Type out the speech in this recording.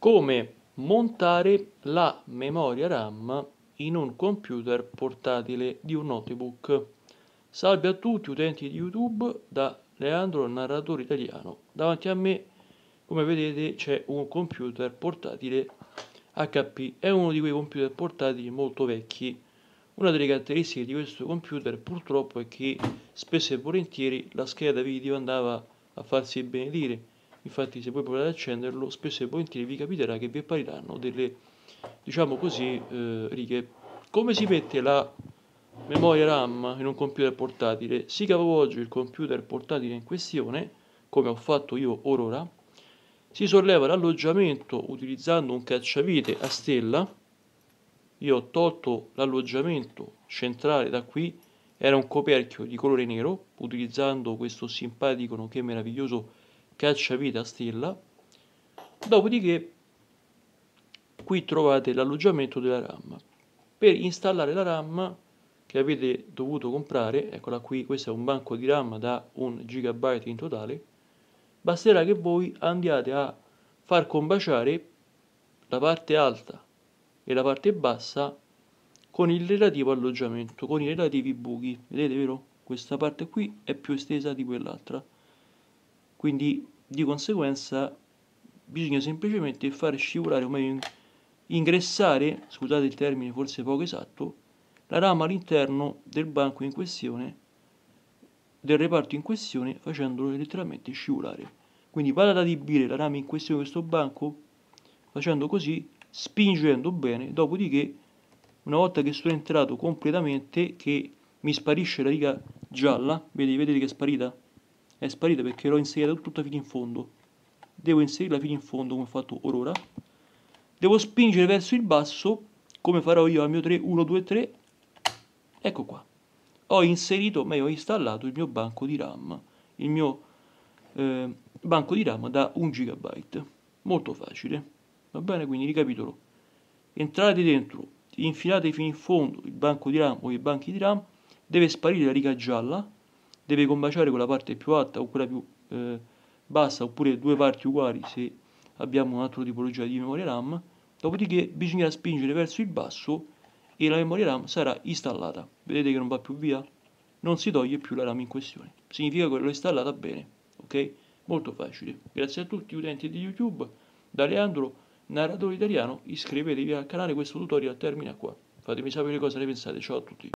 come montare la memoria RAM in un computer portatile di un notebook. Salve a tutti utenti di YouTube da Leandro Narratore Italiano. Davanti a me, come vedete, c'è un computer portatile HP. È uno di quei computer portatili molto vecchi. Una delle caratteristiche di questo computer purtroppo è che spesso e volentieri la scheda video andava a farsi benedire infatti se voi provate ad accenderlo spesso e volentieri vi capiterà che vi appariranno delle, diciamo così, eh, righe. Come si mette la memoria RAM in un computer portatile? Si capovolge il computer portatile in questione, come ho fatto io or ora, si solleva l'alloggiamento utilizzando un cacciavite a stella, io ho tolto l'alloggiamento centrale da qui, era un coperchio di colore nero, utilizzando questo simpatico nonché meraviglioso cacciavita stella, dopodiché qui trovate l'alloggiamento della RAM. Per installare la RAM che avete dovuto comprare, eccola qui, questo è un banco di RAM da un GB in totale, basterà che voi andiate a far combaciare la parte alta e la parte bassa con il relativo alloggiamento, con i relativi buchi, vedete vero? Questa parte qui è più estesa di quell'altra quindi di conseguenza bisogna semplicemente far scivolare o meglio ingressare, scusate il termine forse poco esatto, la rama all'interno del banco in questione, del reparto in questione, facendolo letteralmente scivolare. Quindi vado ad adibire la rama in questione di questo banco, facendo così, spingendo bene, dopodiché una volta che sono entrato completamente, che mi sparisce la riga gialla, vedete, vedete che è sparita? è sparita perché l'ho inserita tutta fino in fondo devo inserirla fino in fondo come ho fatto or ora devo spingere verso il basso come farò io al mio 3 1 2 3 ecco qua ho inserito meglio ho installato il mio banco di RAM il mio eh, banco di RAM da 1 GB molto facile va bene quindi ricapitolo entrate dentro infilate fino in fondo il banco di RAM o i banchi di RAM deve sparire la riga gialla deve combaciare con la parte più alta o quella più eh, bassa oppure due parti uguali se abbiamo un'altra tipologia di memoria RAM dopodiché bisognerà spingere verso il basso e la memoria RAM sarà installata vedete che non va più via? non si toglie più la RAM in questione significa che l'ho installata bene ok? molto facile grazie a tutti gli utenti di YouTube da Leandro narratore italiano iscrivetevi al canale questo tutorial termina qua fatemi sapere cosa ne pensate ciao a tutti